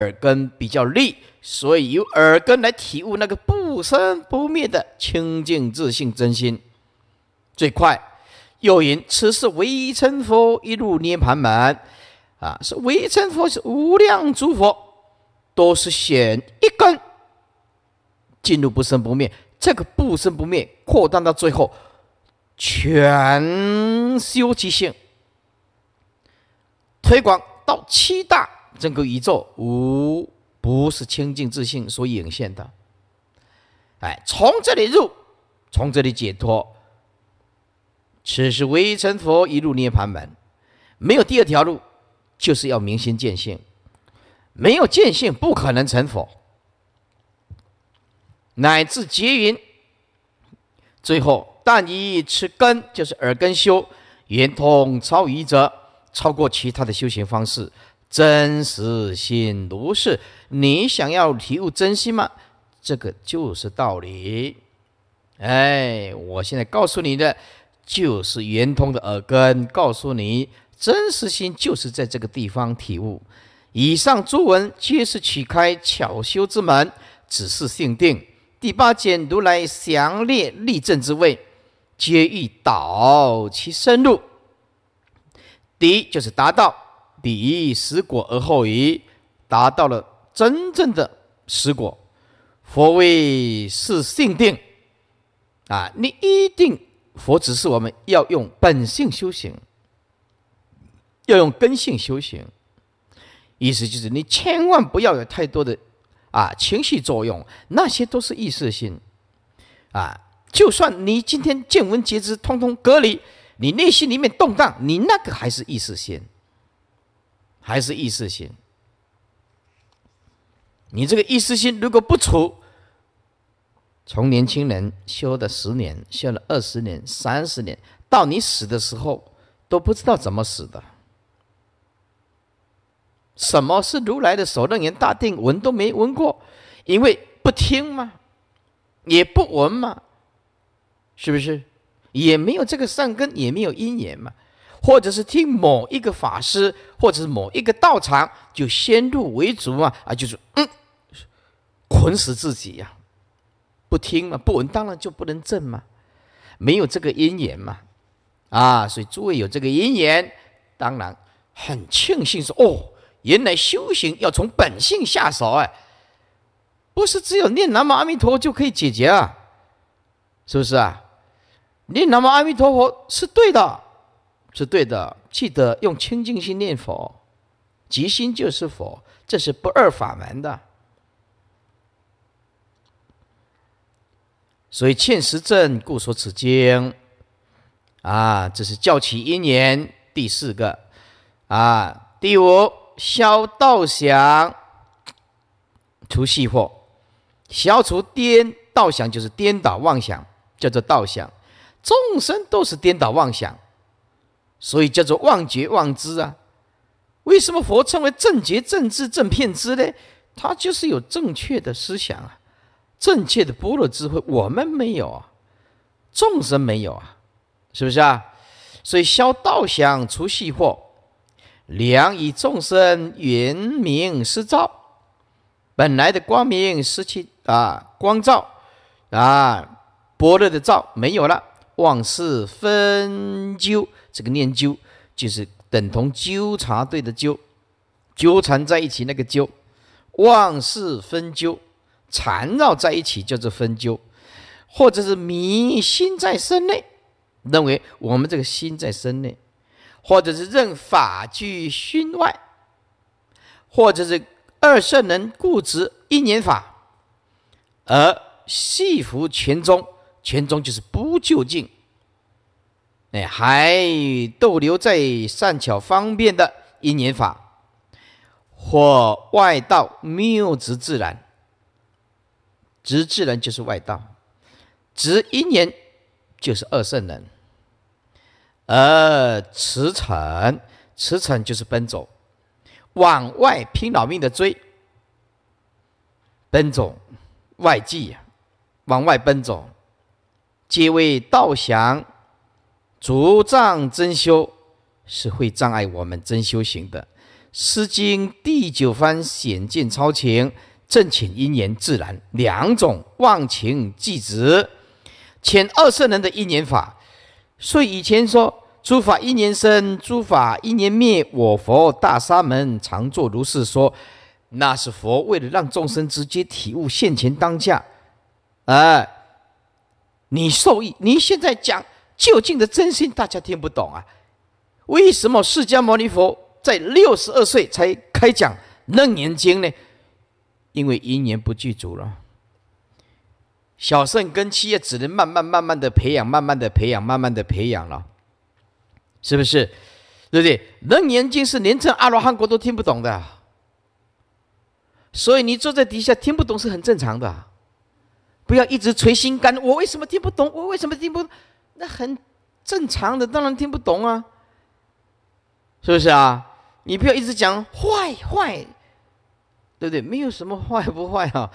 耳根比较利，所以由耳根来体悟那个不生不灭的清净自性真心最快。又因此唯一称佛一路捏盘门，啊，是微成佛是无量诸佛，都是选一根进入不生不灭。这个不生不灭扩大到最后，全修极性，推广到七大。整个宇宙无不是清净自性所涌现的。哎，从这里入，从这里解脱。此时唯一成佛，一路涅盘门，没有第二条路，就是要明心见性。没有见性，不可能成佛。乃至结云，最后，但一持根，就是耳根修，圆通超于者，超过其他的修行方式。真实性如是你想要体悟真心吗？这个就是道理。哎，我现在告诉你的就是圆通的耳根，告诉你真实性就是在这个地方体悟。以上诸文皆是取开巧修之门，只是性定。第八简如来详列立正之位，皆欲导其深入。第一就是达到。理识果而后已，达到了真正的识果。佛为是性定啊！你一定佛指是我们要用本性修行，要用根性修行。意思就是你千万不要有太多的啊情绪作用，那些都是意识心啊。就算你今天见闻皆知通通隔离，你内心里面动荡，你那个还是意识心。还是意识心，你这个意识心如果不除，从年轻人修的十年、修了二十年、三十年，到你死的时候都不知道怎么死的。什么是如来的首楞严大定，闻都没闻过，因为不听嘛，也不闻嘛，是不是？也没有这个善根，也没有因缘嘛。或者是听某一个法师，或者是某一个道场，就先入为主嘛，啊，就是嗯，捆死自己呀，不听嘛，不闻，当然就不能证嘛，没有这个因缘嘛，啊，所以诸位有这个因缘，当然很庆幸说哦，原来修行要从本性下手哎，不是只有念南无阿弥陀就可以解决啊，是不是啊？念南无阿弥陀佛是对的。是对的，记得用清净心念佛，即心就是佛，这是不二法门的。所以欠实证，故说此经，啊，这是教起因缘第四个，啊，第五消道想除细惑，消除颠道想就是颠倒妄想，叫做道想，众生都是颠倒妄想。所以叫做妄觉妄知啊？为什么佛称为正觉正知正片知呢？他就是有正确的思想啊，正确的般若智慧，我们没有，啊，众生没有啊，是不是啊？所以消道想除细惑，良以众生原明失照，本来的光明失去啊，光照啊，般若的照没有了，妄事纷纠。这个念纠就是等同纠察队的纠，纠缠在一起那个纠，万事纷纠，缠绕在一起叫做纷纠，或者是迷心在身内，认为我们这个心在身内，或者是认法具心外，或者是二圣人固执一念法，而系服全宗，全宗就是不究竟。哎，还逗留在善巧方便的因缘法，或外道谬执自然，执自然就是外道，执因缘就是二圣人，而驰骋，驰骋就是奔走，往外拼老命的追，奔走外迹，往外奔走，皆为道降。足障真修是会障碍我们真修行的，《诗经》第九番显见超情，正遣因缘自然，两种忘情即止，遣二圣人的因缘法。所以以前说诸法因缘生，诸法因缘灭，我佛大沙门常作如是说，那是佛为了让众生直接体悟现前当下。哎，你受益，你现在讲。究竟的真心，大家听不懂啊？为什么释迦牟尼佛在六十二岁才开讲《楞严经》呢？因为一年不具足了，小圣跟七叶只能慢慢、慢慢的培养，慢慢的培养，慢慢的培养了，是不是？对不对？《楞严经》是连成阿罗汉国都听不懂的，所以你坐在底下听不懂是很正常的，不要一直捶心肝。我为什么听不懂？我为什么听不？那很正常的，当然听不懂啊，是不是啊？你不要一直讲坏坏，对不对？没有什么坏不坏啊，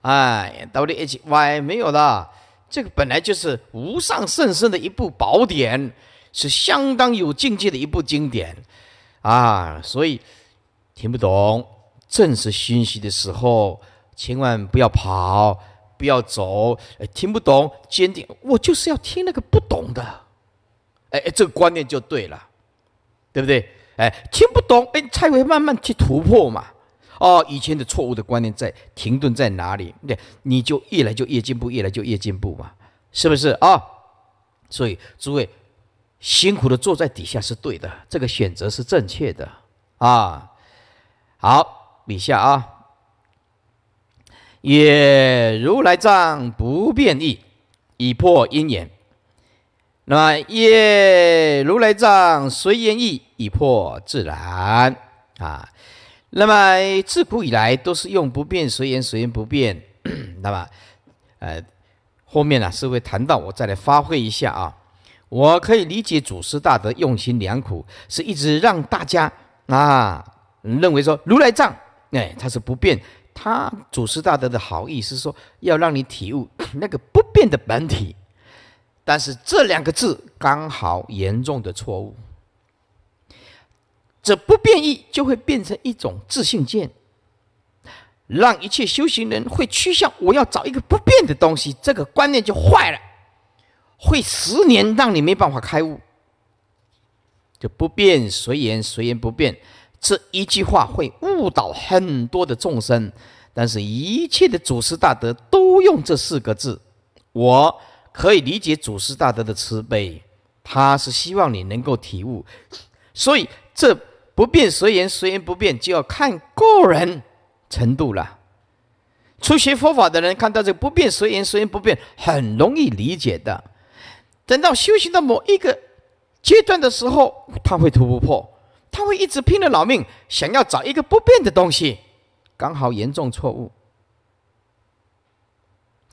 哎，W H Y 没有的，这个本来就是无上甚深的一部宝典，是相当有境界的一部经典啊，所以听不懂，正是熏习的时候，千万不要跑。不要走，哎，听不懂，坚定，我就是要听那个不懂的，哎哎，这个观念就对了，对不对？哎，听不懂，哎，才会慢慢去突破嘛。哦，以前的错误的观念在停顿在哪里？对，你就越来就越进步，越来就越进步嘛，是不是啊？所以诸位辛苦的坐在底下是对的，这个选择是正确的啊。好，底下啊。也如来藏不变易，以破因缘。那么也如来藏随缘易，以破自然啊。那么自古以来都是用不变随缘，随缘不变。那么呃，后面呢是会谈到，我再来发挥一下啊。我可以理解祖师大德用心良苦，是一直让大家啊认为说如来藏哎，它是不变。他祖师大德的好意是说，要让你体悟 那个不变的本体，但是这两个字刚好严重的错误。这不变意就会变成一种自信见，让一切修行人会趋向我要找一个不变的东西，这个观念就坏了，会十年让你没办法开悟。就不变随缘，随缘不变。这一句话会误导很多的众生，但是一切的祖师大德都用这四个字，我可以理解祖师大德的慈悲，他是希望你能够体悟，所以这不变随缘，随缘不变，就要看个人程度了。初学佛法的人看到这不变随缘，随缘不变，很容易理解的，等到修行到某一个阶段的时候，他会突破。他会一直拼了老命，想要找一个不变的东西，刚好严重错误。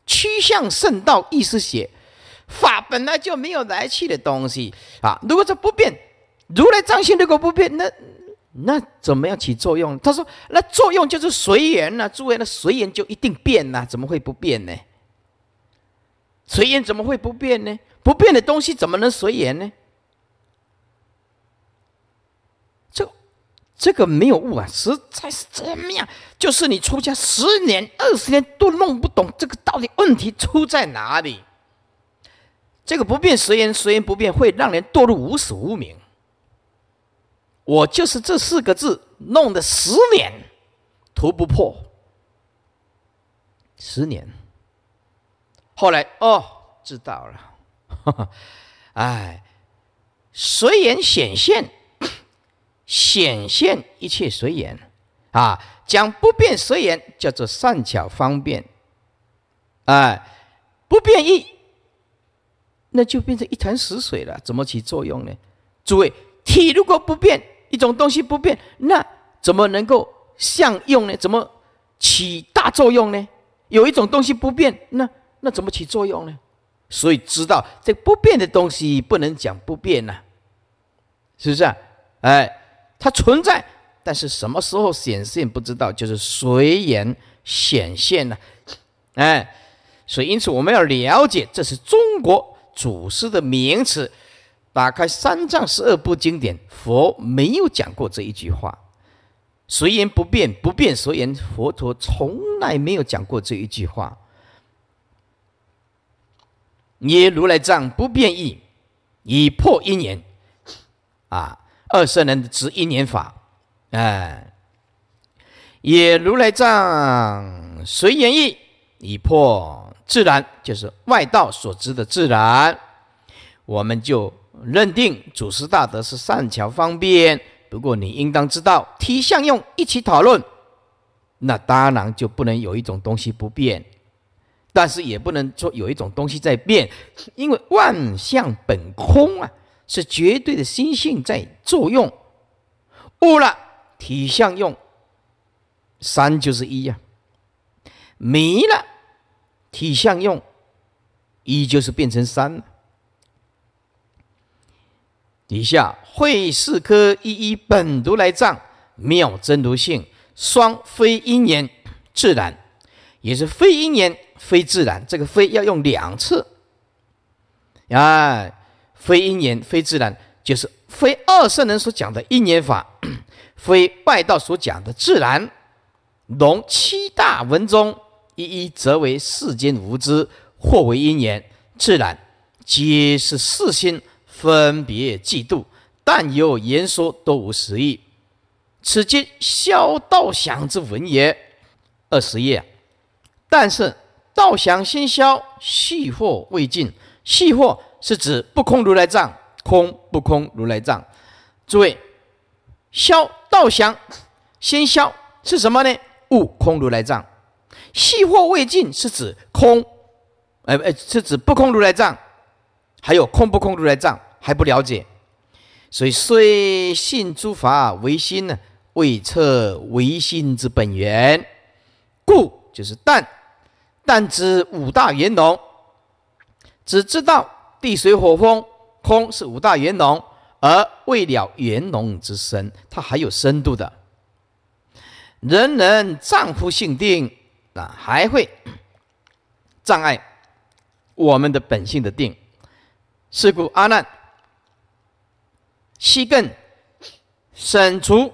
趋向圣道意思写法本来就没有来去的东西啊！如果这不变，如来藏心如果不变，那那怎么样起作用？他说：“那作用就是随缘呢。”诸位，那随缘就一定变呐，怎么会不变呢？随缘怎么会不变呢？不变的东西怎么能随缘呢？这个没有悟啊，实在是怎么样？就是你出家十年、二十年都弄不懂这个到底问题出在哪里。这个不变随缘，随缘不变，会让人堕入无始无明。我就是这四个字弄的十年，不破。十年，后来哦，知道了，哎，随缘显现。显现一切随缘，啊，讲不变随缘叫做善巧方便，哎，不变意，那就变成一潭死水了，怎么起作用呢？诸位，体如果不变，一种东西不变，那怎么能够相用呢？怎么起大作用呢？有一种东西不变，那那怎么起作用呢？所以知道这不变的东西不能讲不变呐，是不是啊？哎。它存在，但是什么时候显现不知道，就是随缘显现呢？哎，所以因此我们要了解，这是中国祖师的名词。打开三藏十二部经典，佛没有讲过这一句话。随缘不变，不变随缘，佛陀从来没有讲过这一句话。耶如来藏不变易，以破因缘啊。二圣人的执一年法，哎，也如来藏随缘意已破，自然就是外道所知的自然，我们就认定祖师大德是善巧方便。不过你应当知道提相用一起讨论，那当然就不能有一种东西不变，但是也不能说有一种东西在变，因为万象本空啊。是绝对的心性在作用，悟了体相用，三就是一呀；迷了体相用，一就是变成三。底下会四科一一本独来藏妙真如性，双非因缘自然，也是非因缘非自然。这个“非”要用两次，哎。非因缘，非自然，就是非二圣人所讲的因缘法，非外道所讲的自然。龙七大文中一一，则为世间无知，或为因缘自然，皆是四心分别嫉妒。但有言说多无实意。此经消道祥之文也。二十页，但是道祥先消，细或未尽，细或。是指不空如来藏，空不空如来藏。诸位，消道相先消是什么呢？悟空如来藏，细惑未尽是指空，哎哎，是指不空如来藏。还有空不空如来藏还不了解，所以虽信诸法唯心呢，未测唯心之本源，故就是但但知五大缘浓，只知道。地水火风空是五大元龙，而为了元龙之身，它还有深度的。人人丈夫性定，那还会障碍我们的本性的定。是故阿难，七更省除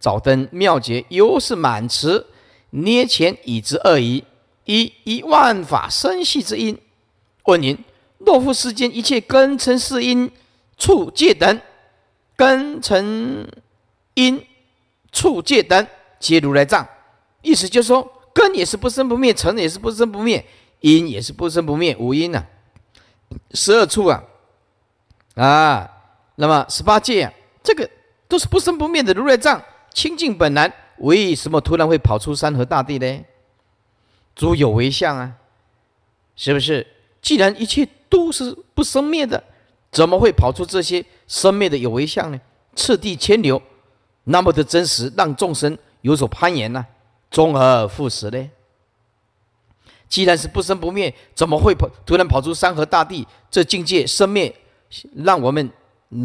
早登妙劫，犹是满池捏钱以知二仪，以一万法生系之因，问您：若复世间一切根尘、世因、处界等，根尘、因、处界等，皆如来藏。意思就是说，根也是不生不灭，尘也是不生不灭，因也是不生不灭，无因呐。十二处啊，啊，那么十八界，这个都是不生不灭的如来藏清净本来。为什么突然会跑出山河大地呢？诸有为相啊，是不是？既然一切都是不生灭的，怎么会跑出这些生灭的有为相呢？赤地千牛，那么的真实，让众生有所攀岩呢？终而复始呢？既然是不生不灭，怎么会跑突然跑出山河大地这境界生灭，让我们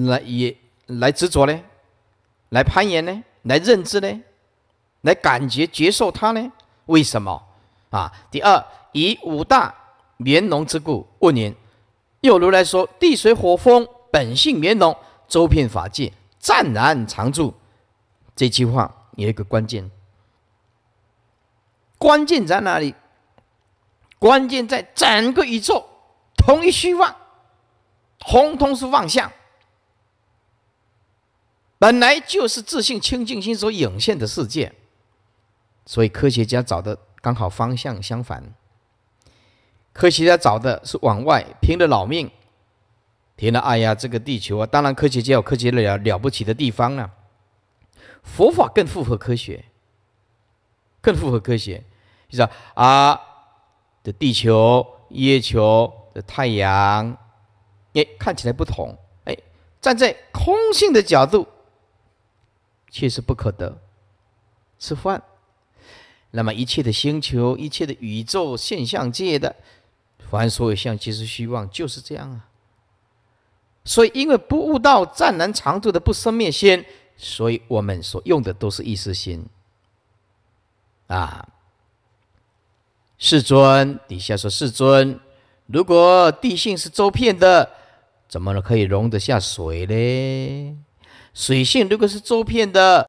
来也来执着呢？来攀岩呢？来认知呢？来感觉接受它呢？为什么？啊，第二以五大。绵浓之故，问年，又如来说，地水火风本性绵浓，周遍法界，湛然常住。这句话有一个关键，关键在哪里？关键在整个宇宙，同一虚妄，通通是妄相，本来就是自信清净心所涌现的世界。所以科学家找的刚好方向相反。科学家找的是往外拼了老命，拼了哎呀这个地球啊！当然，科学家有科学了了不起的地方啊。佛法更符合科学，更符合科学，就是啊的地球、月球、的太阳，哎看起来不同，哎站在空性的角度，却是不可得。吃饭，那么一切的星球、一切的宇宙现象界的。凡所有相，皆是虚妄，就是这样啊。所以，因为不悟道，湛然长住的不生灭心，所以我们所用的都是意识心。啊，世尊，底下说世尊，如果地性是周遍的，怎么可以容得下水呢？水性如果是周遍的。